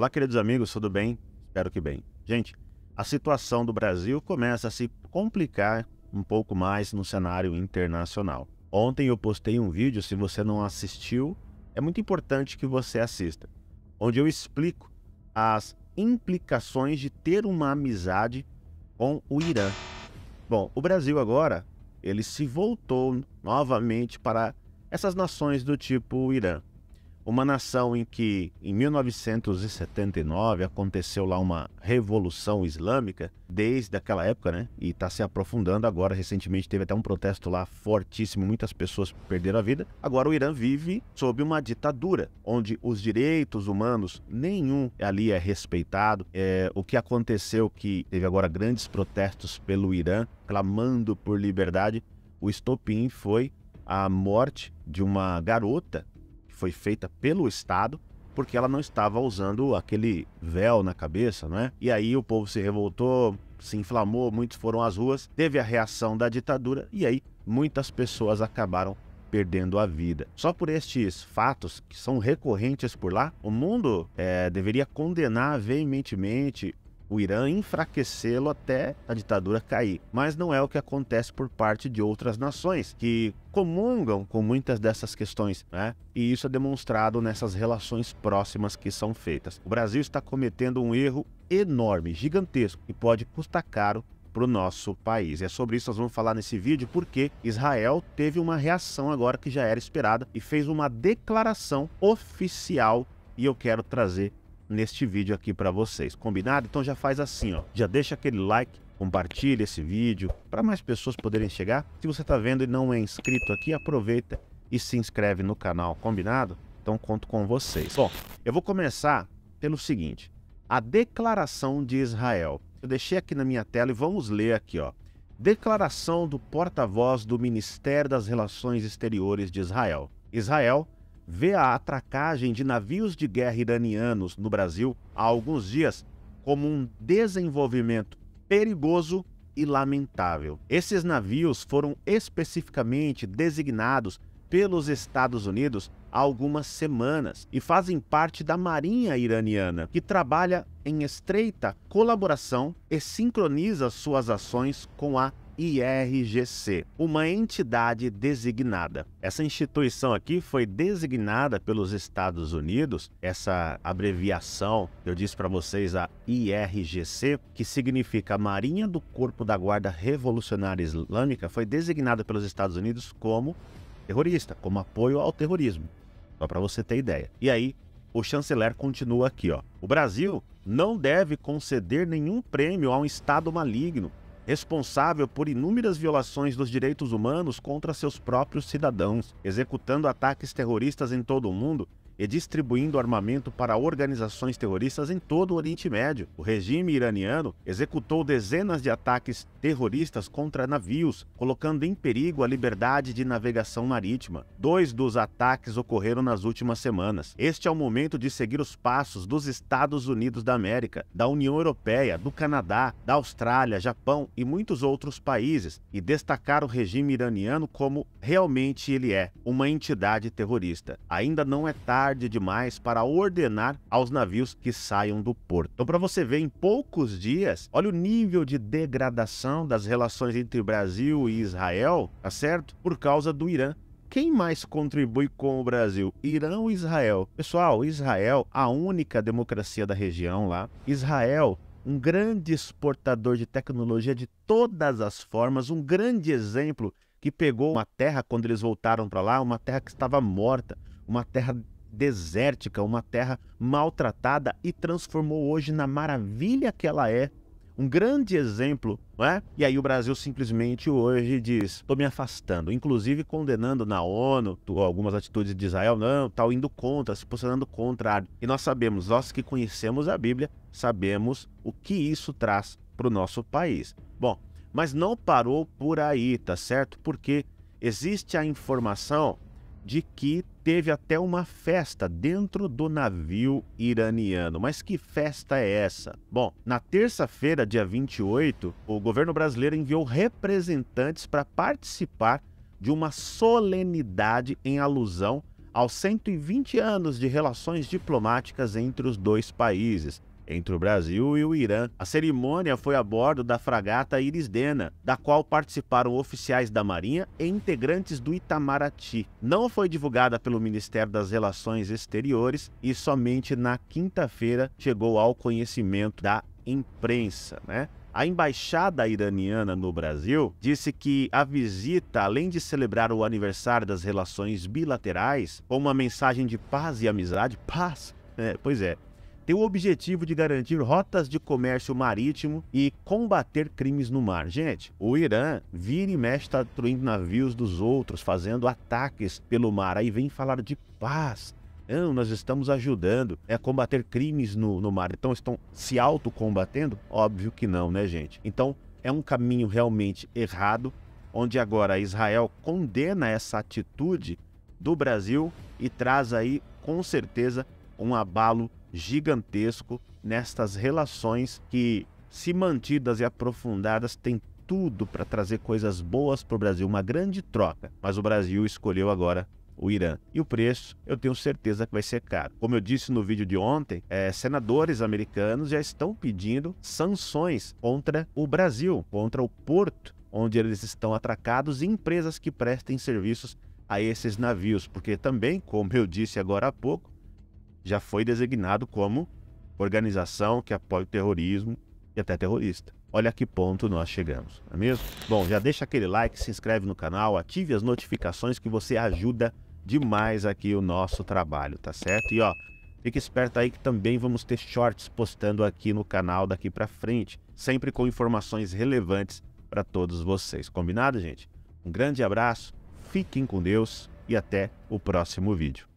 Olá, queridos amigos, tudo bem? Espero que bem. Gente, a situação do Brasil começa a se complicar um pouco mais no cenário internacional. Ontem eu postei um vídeo, se você não assistiu, é muito importante que você assista, onde eu explico as implicações de ter uma amizade com o Irã. Bom, o Brasil agora, ele se voltou novamente para essas nações do tipo Irã. Uma nação em que, em 1979, aconteceu lá uma revolução islâmica, desde aquela época, né? E está se aprofundando agora. Recentemente teve até um protesto lá fortíssimo, muitas pessoas perderam a vida. Agora o Irã vive sob uma ditadura, onde os direitos humanos, nenhum ali é respeitado. É, o que aconteceu, que teve agora grandes protestos pelo Irã, clamando por liberdade, o estopim foi a morte de uma garota foi feita pelo Estado, porque ela não estava usando aquele véu na cabeça, não é? E aí o povo se revoltou, se inflamou, muitos foram às ruas, teve a reação da ditadura e aí muitas pessoas acabaram perdendo a vida. Só por estes fatos que são recorrentes por lá, o mundo é, deveria condenar veementemente o Irã, enfraquecê-lo até a ditadura cair. Mas não é o que acontece por parte de outras nações, que comungam com muitas dessas questões, né? E isso é demonstrado nessas relações próximas que são feitas. O Brasil está cometendo um erro enorme, gigantesco, e pode custar caro para o nosso país. É sobre isso que nós vamos falar nesse vídeo, porque Israel teve uma reação agora que já era esperada e fez uma declaração oficial e eu quero trazer neste vídeo aqui para vocês. Combinado? Então já faz assim, ó. Já deixa aquele like, compartilha esse vídeo para mais pessoas poderem chegar. Se você está vendo e não é inscrito aqui, aproveita e se inscreve no canal, combinado? Então conto com vocês. Bom, eu vou começar pelo seguinte, a declaração de Israel. Eu deixei aqui na minha tela e vamos ler aqui, ó. Declaração do porta-voz do Ministério das Relações Exteriores de Israel. Israel vê a atracagem de navios de guerra iranianos no Brasil há alguns dias como um desenvolvimento perigoso e lamentável. Esses navios foram especificamente designados pelos Estados Unidos há algumas semanas e fazem parte da Marinha iraniana, que trabalha em estreita colaboração e sincroniza suas ações com a IRGC, uma entidade designada. Essa instituição aqui foi designada pelos Estados Unidos, essa abreviação eu disse para vocês, a IRGC, que significa Marinha do Corpo da Guarda Revolucionária Islâmica, foi designada pelos Estados Unidos como terrorista, como apoio ao terrorismo. Só para você ter ideia. E aí, o chanceler continua aqui, ó. O Brasil não deve conceder nenhum prêmio a um Estado maligno responsável por inúmeras violações dos direitos humanos contra seus próprios cidadãos, executando ataques terroristas em todo o mundo e distribuindo armamento para organizações terroristas em todo o Oriente Médio. O regime iraniano executou dezenas de ataques terroristas contra navios, colocando em perigo a liberdade de navegação marítima. Dois dos ataques ocorreram nas últimas semanas. Este é o momento de seguir os passos dos Estados Unidos da América, da União Europeia, do Canadá, da Austrália, Japão e muitos outros países e destacar o regime iraniano como realmente ele é, uma entidade terrorista. Ainda não é tarde tarde demais para ordenar aos navios que saiam do porto. Então, para você ver, em poucos dias, olha o nível de degradação das relações entre Brasil e Israel, tá certo? Por causa do Irã quem mais contribui com o Brasil? Irã ou Israel? Pessoal, Israel, a única democracia da região lá. Israel, um grande exportador de tecnologia de todas as formas, um grande exemplo que pegou uma terra quando eles voltaram para lá, uma terra que estava morta, uma terra desértica, uma terra maltratada e transformou hoje na maravilha que ela é. Um grande exemplo, não é? E aí o Brasil simplesmente hoje diz: estou me afastando, inclusive condenando na ONU algumas atitudes de Israel, não, tal, indo contra, se posicionando contra. E nós sabemos, nós que conhecemos a Bíblia, sabemos o que isso traz para o nosso país. Bom, mas não parou por aí, tá certo? Porque existe a informação de que teve até uma festa dentro do navio iraniano. Mas que festa é essa? Bom, na terça-feira, dia 28, o governo brasileiro enviou representantes para participar de uma solenidade em alusão aos 120 anos de relações diplomáticas entre os dois países entre o Brasil e o Irã. A cerimônia foi a bordo da fragata Iris Dena, da qual participaram oficiais da Marinha e integrantes do Itamaraty. Não foi divulgada pelo Ministério das Relações Exteriores e somente na quinta-feira chegou ao conhecimento da imprensa, né? A embaixada iraniana no Brasil disse que a visita, além de celebrar o aniversário das relações bilaterais, com uma mensagem de paz e amizade, paz, é, pois é, tem o objetivo de garantir rotas de comércio marítimo e combater crimes no mar. Gente, o Irã vira e mexe está destruindo navios dos outros, fazendo ataques pelo mar. Aí vem falar de paz. Não, nós estamos ajudando a combater crimes no, no mar. Então estão se autocombatendo? Óbvio que não, né, gente? Então é um caminho realmente errado, onde agora Israel condena essa atitude do Brasil e traz aí, com certeza, um abalo gigantesco nestas relações que, se mantidas e aprofundadas, têm tudo para trazer coisas boas para o Brasil, uma grande troca. Mas o Brasil escolheu agora o Irã. E o preço, eu tenho certeza que vai ser caro. Como eu disse no vídeo de ontem, é, senadores americanos já estão pedindo sanções contra o Brasil, contra o porto onde eles estão atracados e empresas que prestem serviços a esses navios, porque também, como eu disse agora há pouco, já foi designado como organização que apoia o terrorismo e até terrorista. Olha a que ponto nós chegamos, não é mesmo? Bom, já deixa aquele like, se inscreve no canal, ative as notificações que você ajuda demais aqui o nosso trabalho, tá certo? E ó, fique esperto aí que também vamos ter shorts postando aqui no canal daqui para frente, sempre com informações relevantes para todos vocês. Combinado, gente? Um grande abraço, fiquem com Deus e até o próximo vídeo.